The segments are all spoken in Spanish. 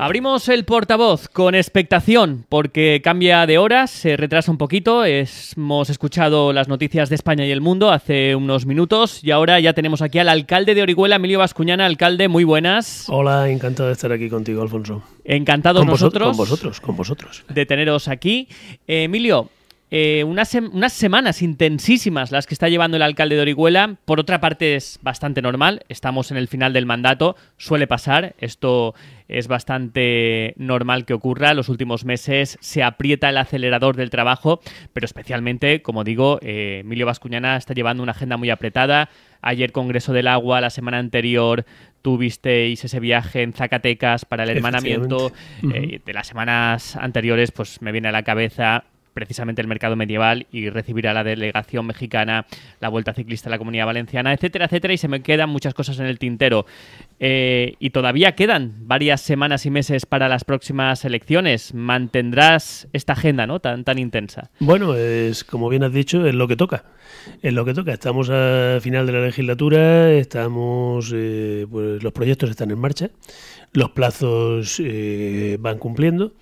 Abrimos el portavoz con expectación porque cambia de horas, se retrasa un poquito. hemos escuchado las noticias de España y el mundo hace unos minutos y ahora ya tenemos aquí al alcalde de Orihuela, Emilio Bascuñana. Alcalde, muy buenas. Hola, encantado de estar aquí contigo, Alfonso. Encantado nosotros. Con vosotros, con vosotros. De teneros aquí. Eh, Emilio, eh, unas, unas, semanas intensísimas las que está llevando el alcalde de Orihuela. Por otra parte, es bastante normal. Estamos en el final del mandato, suele pasar. Esto es bastante normal que ocurra. Los últimos meses se aprieta el acelerador del trabajo, pero especialmente, como digo, eh, Emilio Vascuñana está llevando una agenda muy apretada. Ayer Congreso del Agua, la semana anterior tuvisteis ese viaje en Zacatecas para el hermanamiento. Eh, de las semanas anteriores, pues me viene a la cabeza precisamente el mercado medieval y recibirá la delegación mexicana, la Vuelta Ciclista de la Comunidad Valenciana, etcétera, etcétera, y se me quedan muchas cosas en el tintero. Eh, y todavía quedan varias semanas y meses para las próximas elecciones. Mantendrás esta agenda, ¿no? Tan, tan intensa. Bueno, es como bien has dicho, es lo que toca. Es lo que toca. Estamos al final de la legislatura, estamos, eh, pues los proyectos están en marcha, los plazos eh, van cumpliendo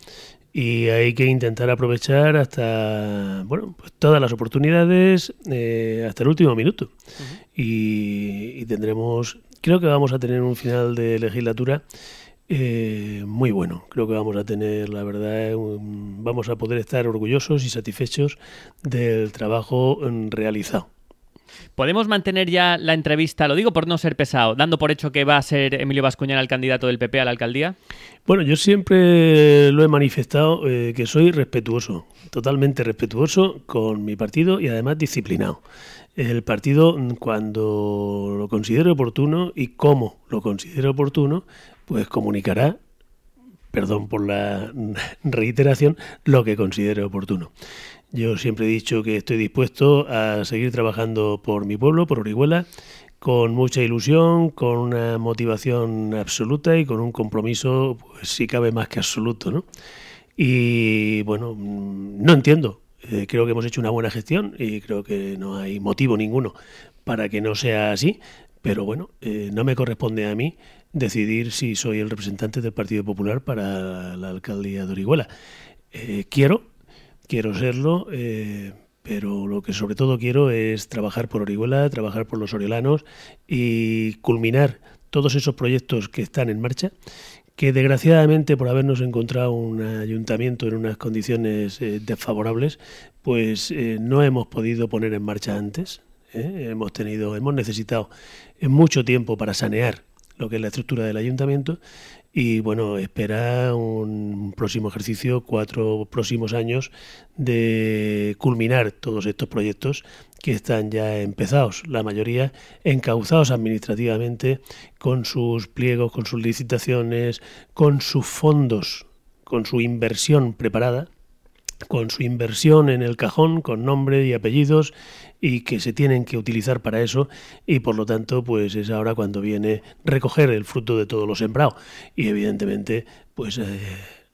y hay que intentar aprovechar hasta bueno pues todas las oportunidades eh, hasta el último minuto y, tendremos creo que vamos a tener un final de legislatura eh, muy bueno creo que vamos a tener la verdad vamos a poder estar orgullosos y satisfechos del trabajo mm, realizado ¿Podemos mantener ya la entrevista, lo digo por no ser pesado, dando por hecho que va a ser Emilio Bascuñán el candidato del PP a la alcaldía? Bueno, yo siempre lo he manifestado eh, que soy respetuoso, totalmente respetuoso con mi partido y además disciplinado. El partido, cuando lo considere oportuno y como lo considere oportuno, pues comunicará perdón por la reiteración, lo que considere oportuno. Yo siempre he dicho que estoy dispuesto a seguir trabajando por mi pueblo, por Orihuela, con mucha ilusión, con una motivación absoluta y con un compromiso, pues si cabe más que absoluto, ¿no? Y bueno, mm, no entiendo. Eh, creo que hemos hecho una buena gestión y creo que no hay motivo ninguno para que no sea así. Pero bueno, eh, no me corresponde a mí decidir si soy el representante del Partido Popular para la alcaldía de Orihuela. Eh, quiero quiero serlo, eh, pero lo que sobre todo quiero es trabajar por Orihuela, trabajar por los oriolanos y culminar todos esos proyectos que están en marcha, que desgraciadamente por habernos encontrado un ayuntamiento en unas condiciones eh, desfavorables, pues eh, no hemos podido poner en marcha antes. Hemos tenido, hemos necesitado mucho tiempo para sanear lo que es la estructura del ayuntamiento y bueno, espera un próximo ejercicio, cuatro próximos años de culminar todos estos proyectos que están ya empezados, la mayoría encauzados administrativamente con sus pliegos, con sus licitaciones, con sus fondos, con su inversión preparada con su inversión en el cajón, con nombre y apellidos, y que se tienen que utilizar para eso, y por lo tanto, pues es ahora cuando viene recoger el fruto de todos los sembrados Y evidentemente, pues eh,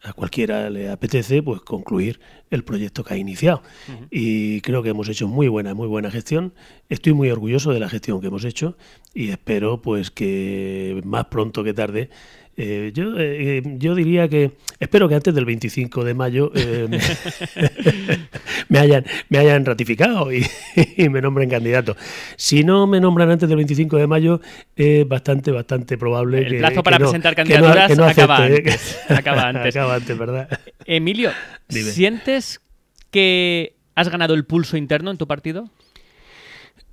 a cualquiera le apetece, pues concluir el proyecto que ha iniciado. Y creo que hemos hecho muy buena, muy buena gestión. Estoy muy orgulloso de la gestión que hemos hecho y espero, pues, que más pronto que tarde eh, yo, eh, eh, yo diría que espero que antes del 25 de mayo me, hayan, me hayan ratificado y, me nombren candidato. Si no me nombran antes del 25 de mayo, es bastante, bastante probable El que. El plazo para presentar candidaturas acaba, antes, acaba, antes, ¿verdad? Emilio, ¿sientes que has ganado el pulso interno en tu partido?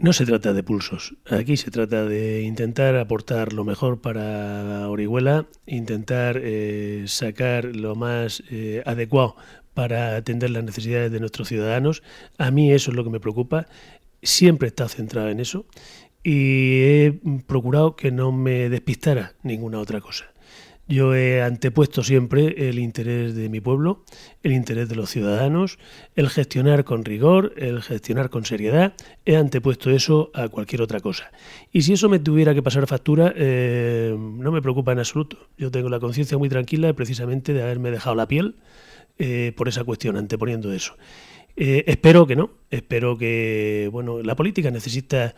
No se trata de pulsos, aquí se trata de intentar aportar lo mejor para Orihuela, intentar eh, sacar lo más eh, adecuado para atender las necesidades de nuestros ciudadanos. A mí eso es lo que me preocupa, siempre estado centrado en eso y he procurado que no me despistara ninguna otra cosa. Yo he antepuesto siempre el interés de mi pueblo, el interés de los ciudadanos, el gestionar con rigor, el gestionar con seriedad. He antepuesto eso a cualquier otra cosa. Y si eso me tuviera que pasar factura, eh, no me preocupa en absoluto. Yo tengo la conciencia muy tranquila precisamente de haberme dejado la piel eh, por esa cuestión, anteponiendo eso. Eh, espero que no. Espero que, bueno, la política necesita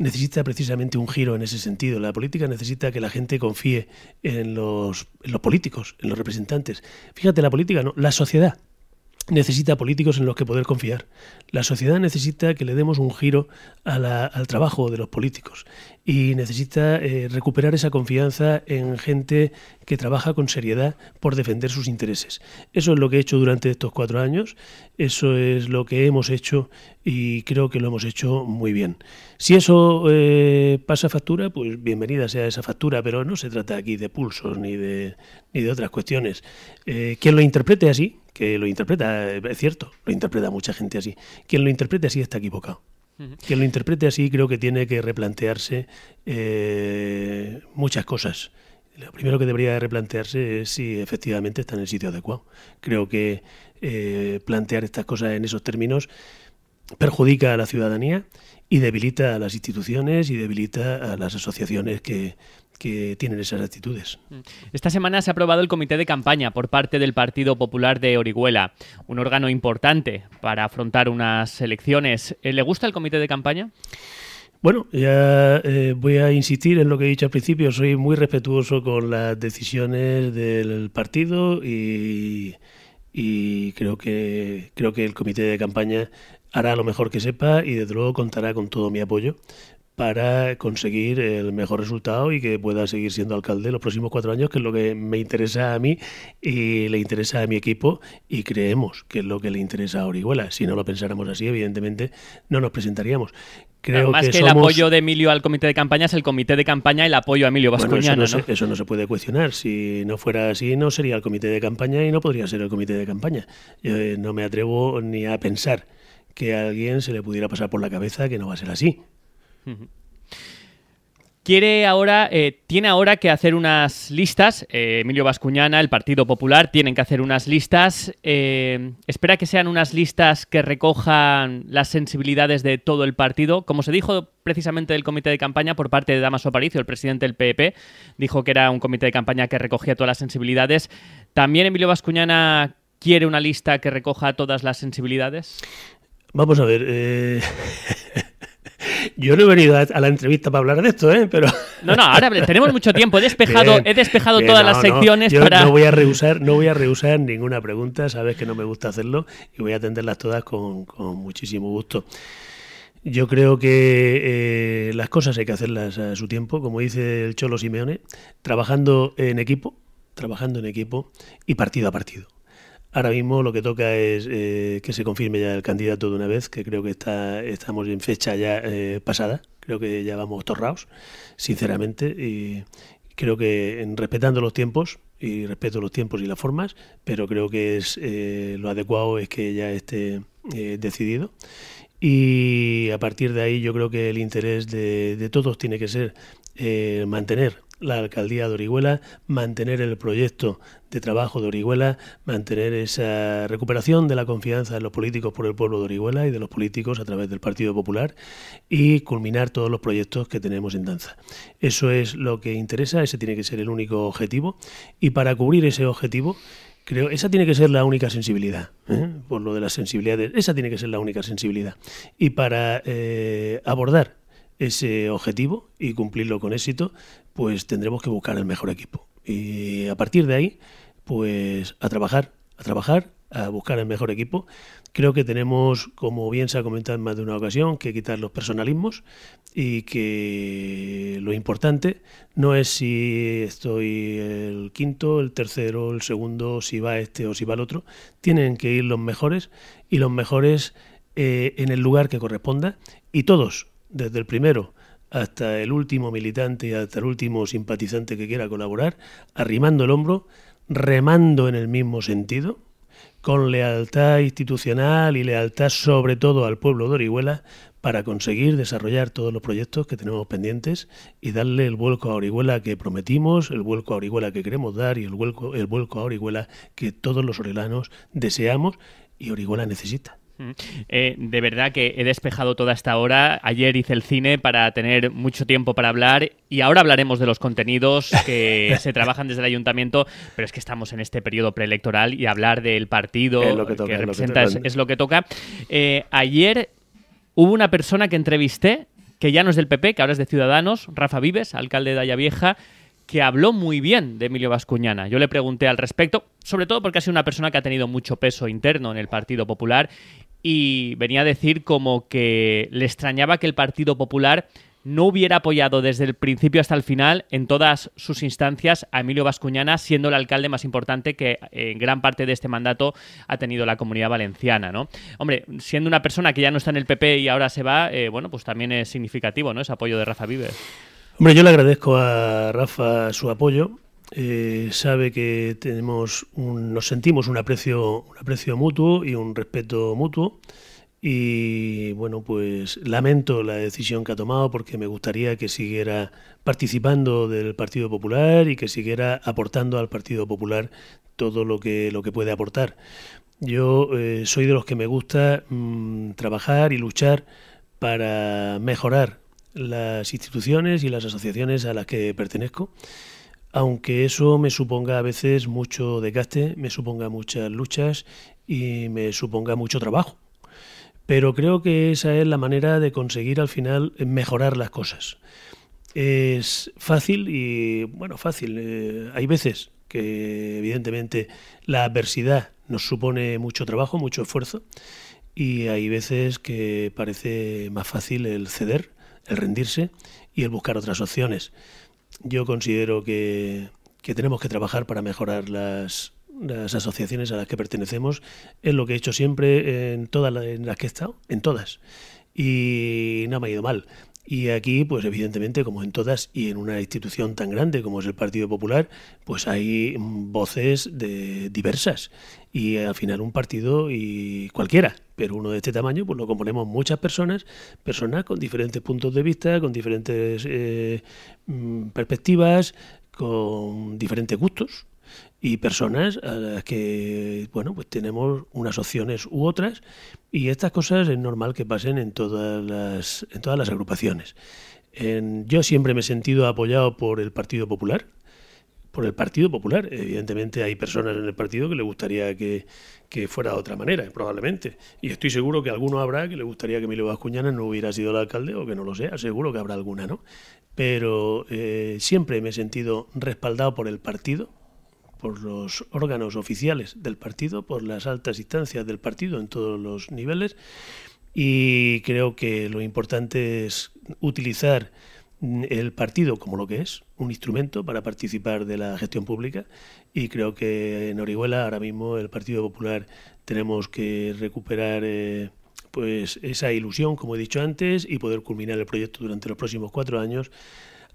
necesita precisamente un giro en ese sentido. La política necesita que la gente confíe en los, políticos, en los representantes. Fíjate, la política no, la sociedad necesita políticos en los que poder confiar. La sociedad necesita que le demos un giro al trabajo de los políticos y necesita eh, recuperar esa confianza en gente que trabaja con seriedad por defender sus intereses. Eso es lo que he hecho durante estos cuatro años, eso es lo que hemos hecho y creo que lo hemos hecho muy bien. Si eso eh, pasa factura, pues bienvenida sea esa factura, pero no se trata aquí de pulsos ni de, ni de otras cuestiones. Eh, quien lo interprete así, que lo interpreta, es cierto, lo interpreta mucha gente así. Quien lo interprete así está equivocado. Quien lo interprete así creo que tiene que replantearse eh, muchas cosas. Lo primero que debería replantearse es si efectivamente está en el sitio adecuado. Creo que eh, plantear estas cosas en esos términos perjudica a la ciudadanía y debilita a las instituciones y debilita a las asociaciones que, que tienen esas actitudes. Mm. Esta semana se ha aprobado el comité de campaña por parte del Partido Popular de Orihuela, un órgano importante para afrontar unas elecciones. Eh, ¿Le gusta el comité de campaña? Bueno, ya eh, voy a insistir en lo que he dicho al principio. Soy muy respetuoso con las decisiones del partido y, creo que creo que el comité de campaña hará lo mejor que sepa y desde luego contará con todo mi apoyo para conseguir el mejor resultado y que pueda seguir siendo alcalde los próximos cuatro años, que es lo que me interesa a mí y le interesa a mi equipo y creemos que es lo que le interesa a Orihuela. Si no lo pensáramos así, evidentemente no nos presentaríamos. Creo que, el apoyo de Emilio al comité de campaña es el comité de campaña el apoyo a Emilio Vascoñano. eso, no Se, puede cuestionar. Si no fuera así, no sería el comité de campaña y no podría ser el comité de campaña. Yo eh, no me atrevo ni a pensar que a alguien se le pudiera pasar por la cabeza que no va a ser así. Quiere ahora, eh, tiene ahora que hacer unas listas. Eh, Emilio Bascuñana, el Partido Popular, tienen que hacer unas listas. Eh, espera que sean unas listas que recojan las sensibilidades de todo el partido. Como se dijo precisamente del comité de campaña por parte de Damaso Aparicio, el presidente del PP. E dijo que era un comité de campaña que recogía todas las sensibilidades. También Emilio Bascuñana quiere una lista que recoja todas las sensibilidades. Vamos a ver. Yo no he venido a la entrevista para hablar de esto, ¿eh? Pero... No, no, ahora tenemos mucho tiempo. He despejado, he despejado todas las secciones para... No voy, a rehusar, no voy a ninguna pregunta, sabes que no me gusta hacerlo y voy a atenderlas todas con, muchísimo gusto. Yo creo que eh, las cosas hay que hacerlas a su tiempo, como dice el Cholo Simeone, trabajando en equipo, trabajando en equipo y partido a partido. Ahora mismo lo que toca es eh, que se confirme ya el candidato de una vez, que creo que está, estamos en fecha ya eh, pasada, creo que ya vamos torrados, sinceramente, y creo que respetando los tiempos, y respeto los tiempos y las formas, pero creo que es eh, lo adecuado es que ya esté decidido. Y a partir de ahí yo creo que el interés de todos tiene que ser mantener la alcaldía de Orihuela, mantener el proyecto de trabajo de Orihuela, mantener esa recuperación de la confianza de los políticos por el pueblo de Orihuela y de los políticos a través del Partido Popular y culminar todos los proyectos que tenemos en danza. Eso es lo que interesa, ese tiene que ser el único objetivo y para cubrir ese objetivo creo esa tiene que ser la única sensibilidad ¿eh? por lo de las sensibilidades esa tiene que ser la única sensibilidad y para eh, abordar ese objetivo y cumplirlo con éxito, pues tendremos que buscar el mejor equipo. Y a partir de ahí, pues a trabajar, a trabajar, a buscar el mejor equipo. Creo que tenemos, como bien se ha comentado en más de una ocasión, que quitar los personalismos y que lo importante no es si estoy el quinto, el tercero, el segundo, si va este o si va el otro. Tienen que ir los mejores y los mejores eh, en el lugar que corresponda y todos desde el primero hasta el último militante, hasta el último simpatizante que quiera colaborar, arrimando el hombro, remando en el mismo sentido, con lealtad institucional y lealtad sobre todo al pueblo de Orihuela, para conseguir desarrollar todos los proyectos que tenemos pendientes y darle el vuelco a Orihuela que prometimos, el vuelco a Orihuela que queremos dar y el vuelco, el vuelco a Orihuela que todos los oriolanos deseamos y Orihuela necesita. Eh, de verdad que he despejado toda esta hora. Ayer hice el cine para tener mucho tiempo para hablar y ahora hablaremos de los contenidos que se trabajan desde el ayuntamiento, pero es que estamos en este periodo preelectoral y hablar del partido que, representa es lo que, toca. ayer hubo una persona que entrevisté que ya no es del PP, que ahora es de Ciudadanos, Rafa Vives, alcalde de Vieja, que habló muy bien de Emilio Vascuñana. Yo le pregunté al respecto, sobre todo porque ha sido una persona que ha tenido mucho peso interno en el Partido Popular y venía a decir como que le extrañaba que el Partido Popular no hubiera apoyado desde el principio hasta el final en todas sus instancias a Emilio Vascuñana, siendo el alcalde más importante que eh, en gran parte de este mandato ha tenido la comunidad valenciana, ¿no? Hombre, siendo una persona que ya no está en el PP y ahora se va, eh, bueno, pues también es significativo, ¿no? Ese apoyo de Rafa Vives. Hombre, yo le agradezco a Rafa su apoyo eh, sabe que tenemos nos sentimos un aprecio, un aprecio mutuo y un respeto mutuo. Y bueno, pues lamento la decisión que ha tomado porque me gustaría que siguiera participando del Partido Popular y que siguiera aportando al Partido Popular todo lo que, lo que puede aportar. Yo eh, soy de los que me gusta mm, trabajar y luchar para mejorar las instituciones y las asociaciones a las que pertenezco aunque eso me suponga a veces mucho desgaste, me suponga muchas luchas y me suponga mucho trabajo. Pero creo que esa es la manera de conseguir al final mejorar las cosas. Es fácil y, bueno, fácil. Eh, hay veces que evidentemente la adversidad nos supone mucho trabajo, mucho esfuerzo, y hay veces que parece más fácil el ceder, el rendirse y el buscar otras opciones yo considero que, tenemos que trabajar para mejorar las, las asociaciones a las que pertenecemos. Es lo que he hecho siempre en todas las, que he estado, en todas. Y no me ha ido mal. Y aquí, pues evidentemente, como en todas y en una institución tan grande como es el Partido Popular, pues hay voces de diversas y al final un partido y cualquiera, pero uno de este tamaño pues lo componemos muchas personas, personas con diferentes puntos de vista, con diferentes eh, mm, perspectivas, con diferentes gustos y personas a las que bueno pues tenemos unas opciones u otras y estas cosas es normal que pasen en todas las en todas las agrupaciones yo siempre me he sentido apoyado por el Partido Popular por el Partido Popular. Evidentemente hay personas en el partido que le gustaría que, fuera de otra manera, probablemente. Y estoy seguro que alguno habrá que le gustaría que Emilio Vascuñana no hubiera sido el alcalde o que no lo sea, seguro que habrá alguna, ¿no? Pero eh, siempre me he sentido respaldado por el partido, por los órganos oficiales del partido, por las altas instancias del partido en todos los niveles y creo que lo importante es utilizar el partido como lo que es, un instrumento para participar de la gestión pública y creo que en Orihuela ahora mismo el Partido Popular tenemos que recuperar eh, pues esa ilusión, como he dicho antes, y poder culminar el proyecto durante los próximos cuatro años.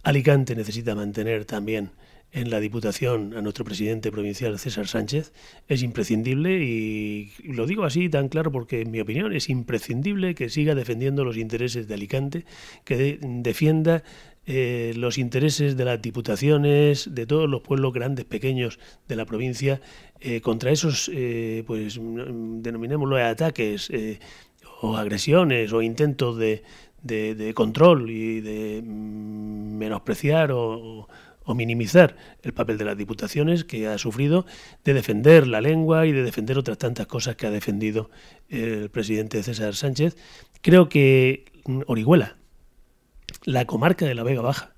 Alicante necesita mantener también en la Diputación a nuestro presidente provincial César Sánchez es imprescindible y lo digo así tan claro porque en mi opinión es imprescindible que siga defendiendo los intereses de Alicante, que defienda eh, los intereses de las diputaciones, de todos los pueblos grandes, pequeños de la provincia, eh, contra esos, eh, pues denominémoslo ataques o agresiones o intentos de, de, control y de mm, menospreciar o o minimizar el papel de las diputaciones que ha sufrido de defender la lengua y de defender otras tantas cosas que ha defendido el presidente César Sánchez. Creo que mm, Orihuela, la comarca de la Vega Baja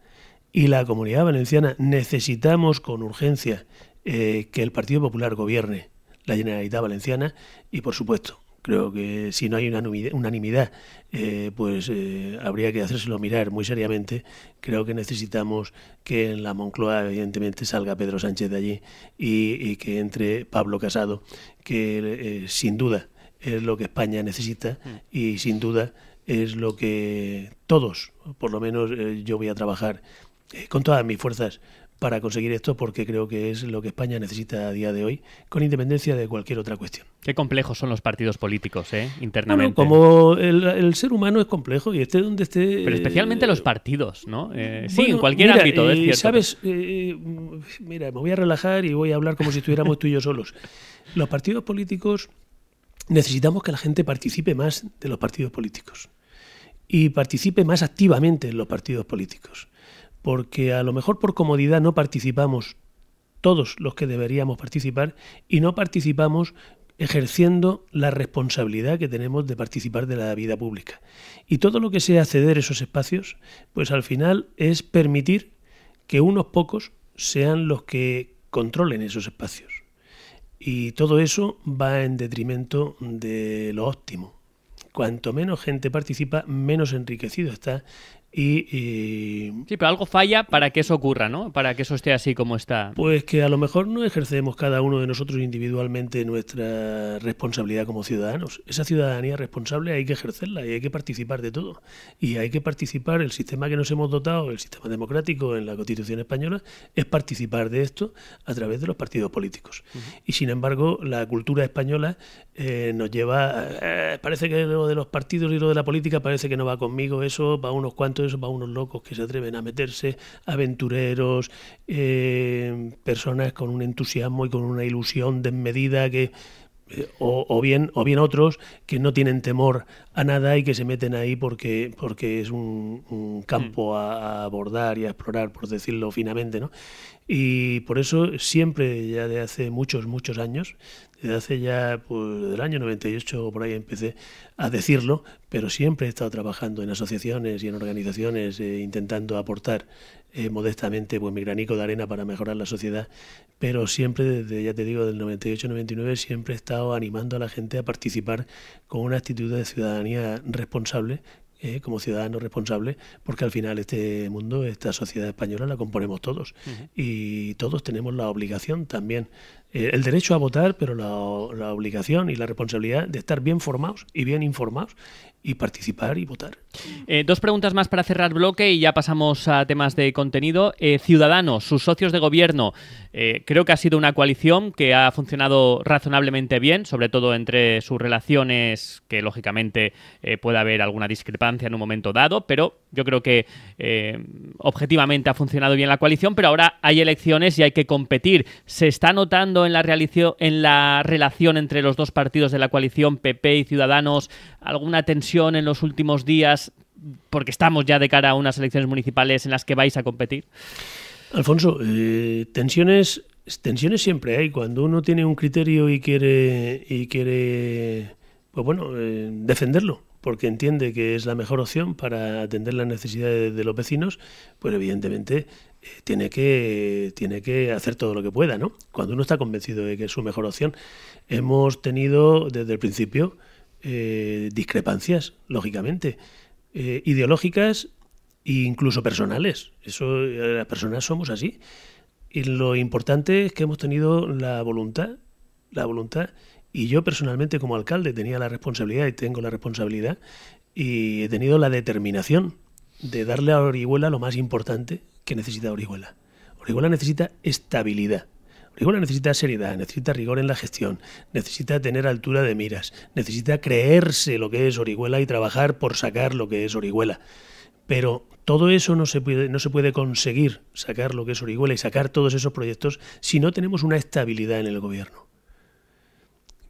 y la comunidad valenciana necesitamos con urgencia eh, que el Partido Popular gobierne la Generalitat Valenciana y, por supuesto, Creo que si no hay unanimidad, eh, pues eh, habría que hacérselo mirar muy seriamente. Creo que necesitamos que en la Moncloa, evidentemente, salga Pedro Sánchez de allí y, que entre Pablo Casado, que eh, sin duda es lo que España necesita y sin duda es lo que todos, por lo menos yo voy a trabajar con todas mis fuerzas para conseguir esto porque creo que es lo que España necesita a día de hoy, con independencia de cualquier otra cuestión. Qué complejos son los partidos políticos, ¿eh? Internamente. como el, ser humano es complejo y esté donde esté... Pero especialmente eh, los partidos, ¿no? Eh, sí, en cualquier ámbito, es eh, cierto. Sabes, mm, mira, me voy a relajar y voy a hablar como si estuviéramos tú y yo solos. Los partidos políticos, necesitamos que la gente participe más de los partidos políticos y participe más activamente en los partidos políticos porque a lo mejor por comodidad no participamos todos los que deberíamos participar y no participamos ejerciendo la responsabilidad que tenemos de participar de la vida pública. Y todo lo que sea ceder esos espacios, pues al final es permitir que unos pocos sean los que controlen esos espacios. Y todo eso va en detrimento de lo óptimo. Cuanto menos gente participa, menos enriquecido está y, eh, Sí, pero algo falla para que eso ocurra, ¿no? Para que eso esté así como está. Pues que a lo mejor no ejercemos cada uno de nosotros individualmente nuestra responsabilidad como ciudadanos. Esa ciudadanía responsable hay que ejercerla y hay que participar de todo. Y hay que participar, el sistema que nos hemos dotado, el sistema democrático en la Constitución española, es participar de esto a través de los partidos políticos. Y sin embargo, la cultura española eh, nos lleva... Eh, parece que lo de los partidos y lo de la política parece que no va conmigo, eso va unos cuantos eso para unos locos que se atreven a meterse, aventureros, eh, personas con un entusiasmo y con una ilusión desmedida que eh, o, bien, o bien otros que no tienen temor a nada y que se meten ahí porque, es un, campo mm. a, abordar y a explorar, por decirlo finamente. ¿no? Y por eso siempre, ya de hace muchos, muchos años, desde hace ya pues, del año 98 por ahí empecé a decirlo, pero siempre he estado trabajando en asociaciones y en organizaciones eh, intentando aportar eh, modestamente pues mi granico de arena para mejorar la sociedad, pero siempre desde ya te digo del 98-99 siempre he estado animando a la gente a participar con una actitud de ciudadanía responsable eh, como ciudadano responsable, porque al final este mundo, esta sociedad española la componemos todos y todos tenemos la obligación también, eh, el derecho a votar, pero la, obligación y la responsabilidad de estar bien formados y bien informados y participar y votar. Eh, dos preguntas más para cerrar bloque y ya pasamos a temas de contenido. Eh, Ciudadanos, sus socios de gobierno, eh, creo que ha sido una coalición que ha funcionado razonablemente bien, sobre todo entre sus relaciones, que lógicamente puede haber alguna discrepancia en un momento dado, pero yo creo que objetivamente ha funcionado bien la coalición, pero ahora hay elecciones y hay que competir. ¿Se está notando en la, en la relación entre los dos partidos de la coalición, PP y Ciudadanos, alguna tensión? en los últimos días? Porque estamos ya de cara a unas elecciones municipales en las que vais a competir. Alfonso, eh, tensiones, tensiones siempre hay. Cuando uno tiene un criterio y quiere, y quiere pues bueno, eh, defenderlo, porque entiende que es la mejor opción para atender las necesidades de los vecinos, pues evidentemente eh, tiene, que, tiene que hacer todo lo que pueda, ¿no? Cuando uno está convencido de que es su mejor opción. Hemos tenido desde el principio eh, discrepancias, lógicamente, eh, ideológicas e incluso personales. Eso, eh, las personas somos así. Y lo importante es que hemos tenido la voluntad, la voluntad, y yo personalmente como alcalde tenía la responsabilidad y tengo la responsabilidad, y he tenido la determinación de darle a Orihuela lo más importante que necesita Orihuela. Orihuela necesita estabilidad. Orihuela necesita seriedad, necesita rigor en la gestión, necesita tener altura de miras, necesita creerse lo que es Orihuela y trabajar por sacar lo que es Orihuela. Pero todo eso no se puede, no se puede conseguir sacar lo que es Orihuela y sacar todos esos proyectos si no tenemos una estabilidad en el gobierno.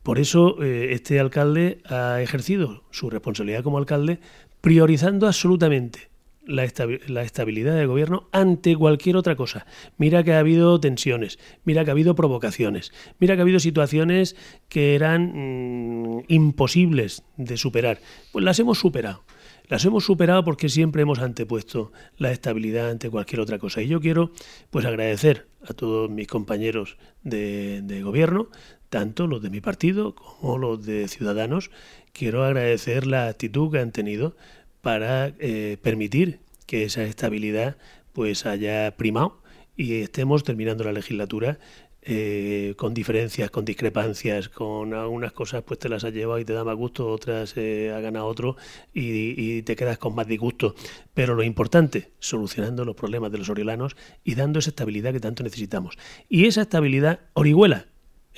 Por eso eh, este alcalde ha ejercido su responsabilidad como alcalde priorizando absolutamente la, estabilidad del gobierno ante cualquier otra cosa. Mira que ha habido tensiones, mira que ha habido provocaciones, mira que ha habido situaciones que eran mm, imposibles de superar. Pues las hemos superado. Las hemos superado porque siempre hemos antepuesto la estabilidad ante cualquier otra cosa. Y yo quiero pues agradecer a todos mis compañeros de, de gobierno, tanto los de mi partido como los de Ciudadanos, quiero agradecer la actitud que han tenido para eh, permitir que esa estabilidad pues haya primado y estemos terminando la legislatura eh, con diferencias, con discrepancias, con algunas cosas pues te las ha llevado y te da más gusto, otras eh, ha ganado otro y, y, te quedas con más disgusto. Pero lo importante, solucionando los problemas de los oriolanos y dando esa estabilidad que tanto necesitamos. Y esa estabilidad, Orihuela,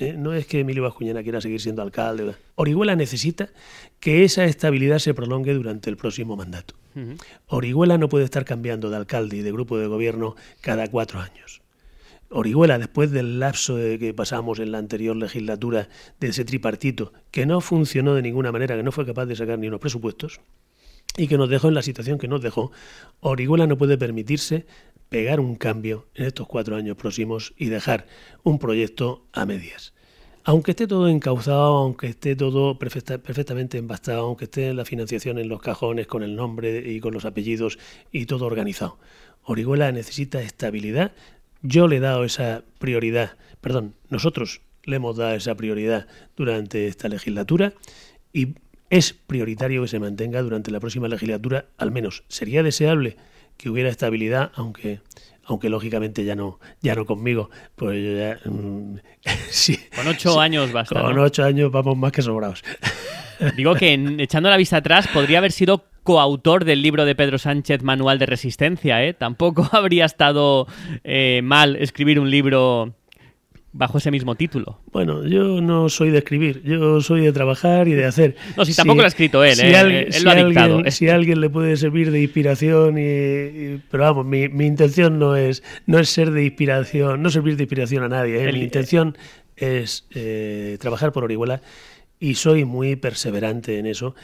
eh, no es que Emilio Bascuñana quiera seguir siendo alcalde. Orihuela necesita que esa estabilidad se prolongue durante el próximo mandato. Orihuela no puede estar cambiando de alcalde y de grupo de gobierno cada cuatro años. Orihuela, después del lapso que pasamos en la anterior legislatura de ese tripartito, que no funcionó de ninguna manera, que no fue capaz de sacar ni unos presupuestos, y que nos dejó en la situación que nos dejó, Orihuela no puede permitirse pegar un cambio en estos cuatro años próximos y dejar un proyecto a medias. Aunque esté todo encauzado, aunque esté todo perfectamente embastado, aunque esté la financiación en los cajones con el nombre y con los apellidos y todo organizado, Orihuela necesita estabilidad. Yo le he dado esa prioridad, perdón, nosotros le hemos dado esa prioridad durante esta legislatura y es prioritario que se mantenga durante la próxima legislatura, al menos. Sería deseable que hubiera estabilidad, aunque aunque lógicamente ya no, ya no conmigo, pues mm, con ocho años basta. Con ocho años vamos más que sobrados. Digo que echando la vista atrás podría haber sido coautor del libro de Pedro Sánchez, Manual de Resistencia, ¿eh? Tampoco habría estado eh, mal escribir un libro bajo ese mismo título. Bueno, yo no soy de escribir, yo soy de trabajar y de hacer. No, si tampoco lo ha escrito él, ¿eh? él lo ha dictado. Alguien, si alguien le puede servir de inspiración, y, pero vamos, mi, intención no es, no es ser de inspiración, no servir de inspiración a nadie. ¿eh? mi intención es eh, trabajar por Orihuela y soy muy perseverante en eso.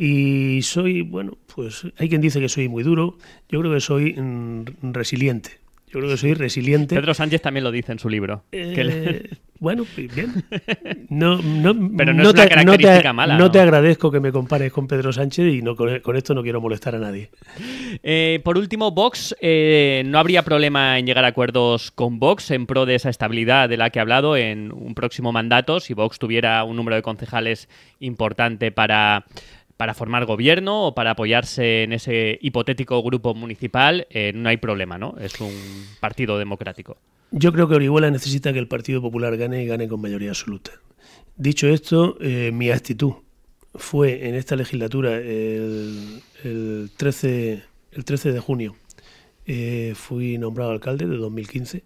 Y soy, bueno, pues hay quien dice que soy muy duro, yo creo que soy mm, resiliente yo creo que soy resiliente. Pedro Sánchez también lo dice en su libro. Eh, bueno, bien. No, no, Pero no, es te, una característica mala. No, te agradezco que me compares con Pedro Sánchez y no, con, esto no quiero molestar a nadie. Eh, por último, Vox. Eh, no habría problema en llegar a acuerdos con Vox en pro de esa estabilidad de la que he hablado en un próximo mandato. Si Vox tuviera un número de concejales importante para para formar gobierno o para apoyarse en ese hipotético grupo municipal, eh, no hay problema, ¿no? Es un partido democrático. Yo creo que Orihuela necesita que el Partido Popular gane y gane con mayoría absoluta. Dicho esto, eh, mi actitud fue en esta legislatura el, 13, de junio. Eh, fui nombrado alcalde de 2015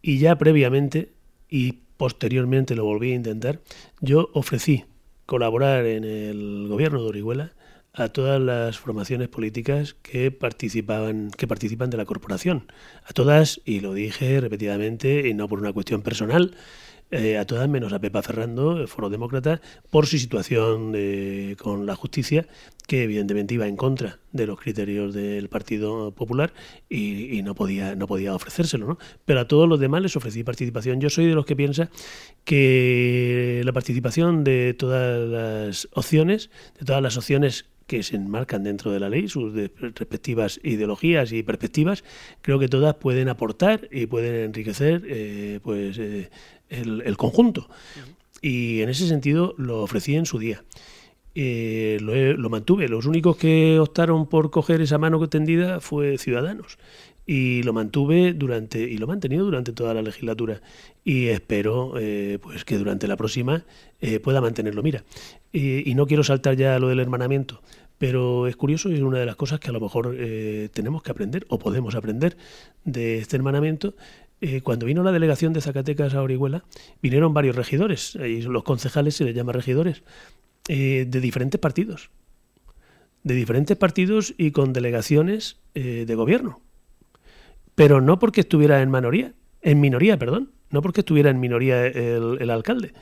y ya previamente y posteriormente lo volví a intentar, yo ofrecí colaborar en el gobierno de Orihuela a todas las formaciones políticas que participaban que participan de la corporación, a todas y lo dije repetidamente y no por una cuestión personal, eh, a todas menos a Pepa Ferrando, el Foro Demócrata, por su situación eh, con la justicia, que evidentemente iba en contra de los criterios del Partido Popular y, no podía no podía ofrecérselo, ¿no? Pero a todos los demás les ofrecí participación. Yo soy de los que piensa que la participación de todas las opciones, de todas las opciones que se enmarcan dentro de la ley, sus respectivas ideologías y perspectivas, creo que todas pueden aportar y pueden enriquecer eh, pues, eh, el, conjunto. Y en ese sentido lo ofrecí en su día. Eh, lo, mantuve. Los únicos que optaron por coger esa mano tendida fue Ciudadanos y lo mantuve durante y lo he mantenido durante toda la legislatura y espero pues que durante la próxima pueda mantenerlo mira y, y no quiero saltar ya lo del hermanamiento pero es curioso y es una de las cosas que a lo mejor eh, tenemos que aprender o podemos aprender de este hermanamiento. Eh, cuando vino la delegación de Zacatecas a Orihuela, vinieron varios regidores, eh, y los concejales se les llama regidores, de diferentes partidos. De diferentes partidos y con delegaciones de gobierno. Pero no porque estuviera en minoría, en minoría, perdón, no porque estuviera en minoría el, alcalde,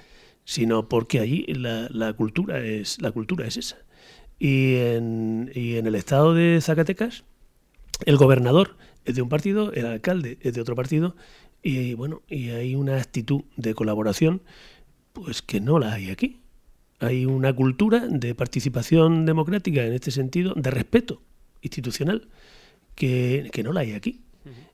sino porque allí la, cultura es, la cultura es esa. Y en, el estado de Zacatecas, el gobernador es de un partido, el alcalde es de otro partido, y bueno, y hay una actitud de colaboración, pues que no la hay aquí. Hay una cultura de participación democrática en este sentido, de respeto institucional, que, no la hay aquí.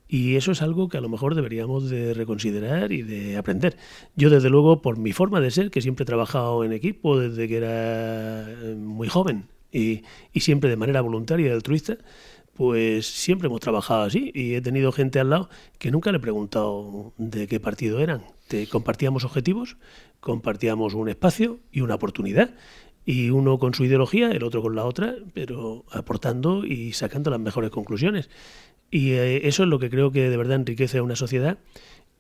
Y eso es algo que a lo mejor deberíamos de reconsiderar y de aprender. Yo desde luego, por mi forma de ser, que siempre he trabajado en equipo desde que era eh, muy joven, y, siempre de manera voluntaria y altruista, pues siempre hemos trabajado así y he tenido gente al lado que nunca le he preguntado de qué partido eran. compartíamos objetivos, compartíamos un espacio y una oportunidad y uno con su ideología, el otro con la otra, pero aportando y sacando las mejores conclusiones. Y eh, eso es lo que creo que de verdad enriquece a una sociedad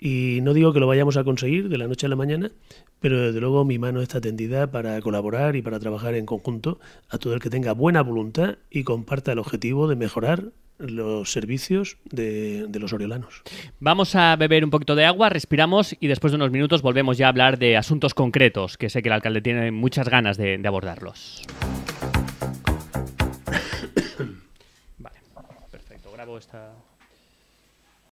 y no digo que lo vayamos a conseguir de la noche a la mañana, pero desde luego mi mano está tendida para colaborar y para trabajar en conjunto a todo el que tenga buena voluntad y comparta el objetivo de mejorar los servicios de, los oriolanos. Vamos a beber un poquito de agua, respiramos y después de unos minutos volvemos ya a hablar de asuntos concretos, que sé que el alcalde tiene muchas ganas de, de abordarlos. vale, perfecto, grabo esta...